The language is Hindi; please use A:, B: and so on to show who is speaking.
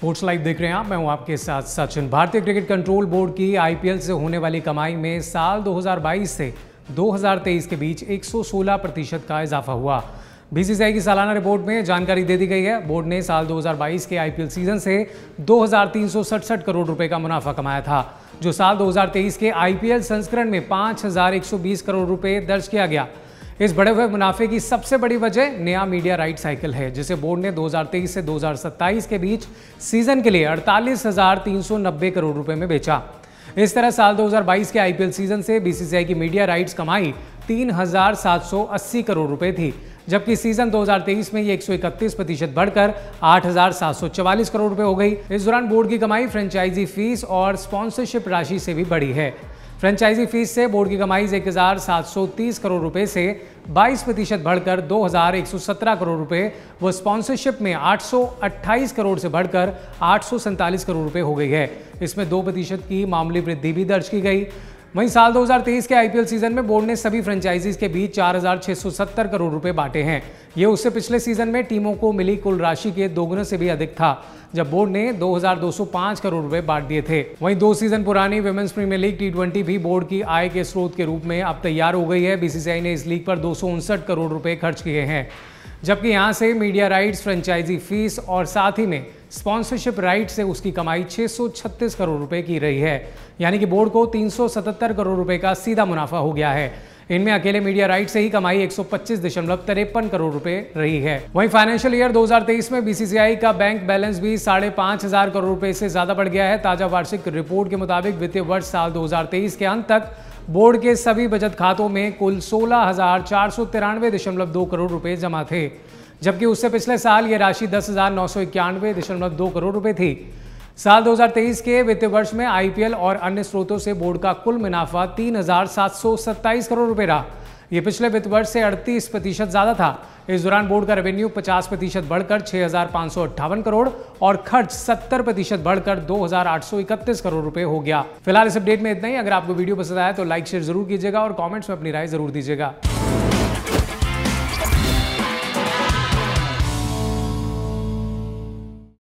A: स्पोर्ट्स लाइव देख रहे हैं आप मैं हूं आपके साथ सचिन भारतीय क्रिकेट कंट्रोल बोर्ड की आईपीएल से होने वाली कमाई में साल 2022 से 2023 के बीच 116 प्रतिशत का इजाफा हुआ बीसीसीआई की सालाना रिपोर्ट में जानकारी दे दी गई है बोर्ड ने साल 2022 के आईपीएल सीजन से दो करोड़ रुपए का मुनाफा कमाया था जो साल 2023 के आईपीएल संस्करण में 5,120 करोड़ रुपए दर्ज किया गया इस बढ़े हुए मुनाफे की सबसे बड़ी वजह नया मीडिया राइट साइकिल है जिसे बोर्ड ने 2023 से 2027 के बीच सीजन के लिए अड़तालीस करोड़ रुपए में बेचा इस तरह साल 2022 के आईपीएल सीजन से बीसीसीआई की मीडिया राइट्स कमाई 3,780 करोड़ रुपए थी जबकि सीजन 2023 में ये 131 प्रतिशत बढ़कर 8,744 करोड़ रुपए हो गई इस दौरान बोर्ड की कमाई फ्रेंचाइजी फीस और स्पॉन्सरशिप राशि से भी बढ़ी है फ्रेंचाइजी फीस से बोर्ड की कमाई एक हजार सात सौ तीस करोड़ रुपए से 22 प्रतिशत बढ़कर 2,117 करोड़ रुपए व स्पॉन्सरशिप में 828 करोड़ से बढ़कर आठ करोड़ रुपए हो गई है इसमें दो प्रतिशत की मामूली वृद्धि भी दर्ज की गई वहीं साल 2023 के आईपीएल सीजन में बोर्ड ने सभी फ्रेंचाइजीज के बीच 4,670 करोड़ रुपए बांटे हैं ये उससे पिछले सीजन में टीमों को मिली कुल राशि के दोगुने से भी अधिक था जब बोर्ड ने 2,205 करोड़ रुपए बांट दिए थे वहीं दो सीजन पुरानी वुमेन्स प्रीमियर लीग टी भी बोर्ड की आय के स्रोत के रूप में अब तैयार हो गई है बीसीसीआई ने इस लीग पर दो करोड़ रुपए खर्च किए हैं जबकि यहाँ से मीडिया राइट्स फ्रेंचाइजी फीस और साथ ही में स्पॉन्सरशिप राइट से उसकी कमाई 636 करोड़ रुपए की रही है यानी कि बोर्ड को 377 करोड़ रुपए का सीधा मुनाफा हो गया है इनमें अकेले मीडिया राइट से ही कमाई एक करोड़ रुपए रही है वहीं फाइनेंशियल ईयर 2023 में बीसीसीआई का बैंक बैलेंस भी साढ़े पांच हजार करोड़ रुपए से ज्यादा बढ़ गया है ताजा वार्षिक रिपोर्ट के मुताबिक वित्तीय वर्ष साल 2023 के अंत तक बोर्ड के सभी बचत खातों में कुल सोलह करोड़ रुपए जमा थे जबकि उससे पिछले साल ये राशि दस हज़ार नौ सौ इक्यानवे दशमलव दो करोड़ रुपए थी साल 2023 के वित्त वर्ष में आईपीएल और अन्य स्रोतों से बोर्ड का कुल मुनाफा तीन करोड़ रुपए रहा यह पिछले वित्त वर्ष से 38 प्रतिशत ज़्यादा था इस दौरान बोर्ड का रेवेन्यू 50 प्रतिशत बढ़कर अट्ठावन करोड़ और खर्च 70 प्रतिशत बढ़कर 2,831 करोड़ रुपए हो गया फिलहाल इस अपडेट में इतना ही अगर आपको वीडियो पसंद आया तो लाइक शेयर जरूर कीजिएगा और कॉमेंट्स में अपनी राय जरूर दीजिएगा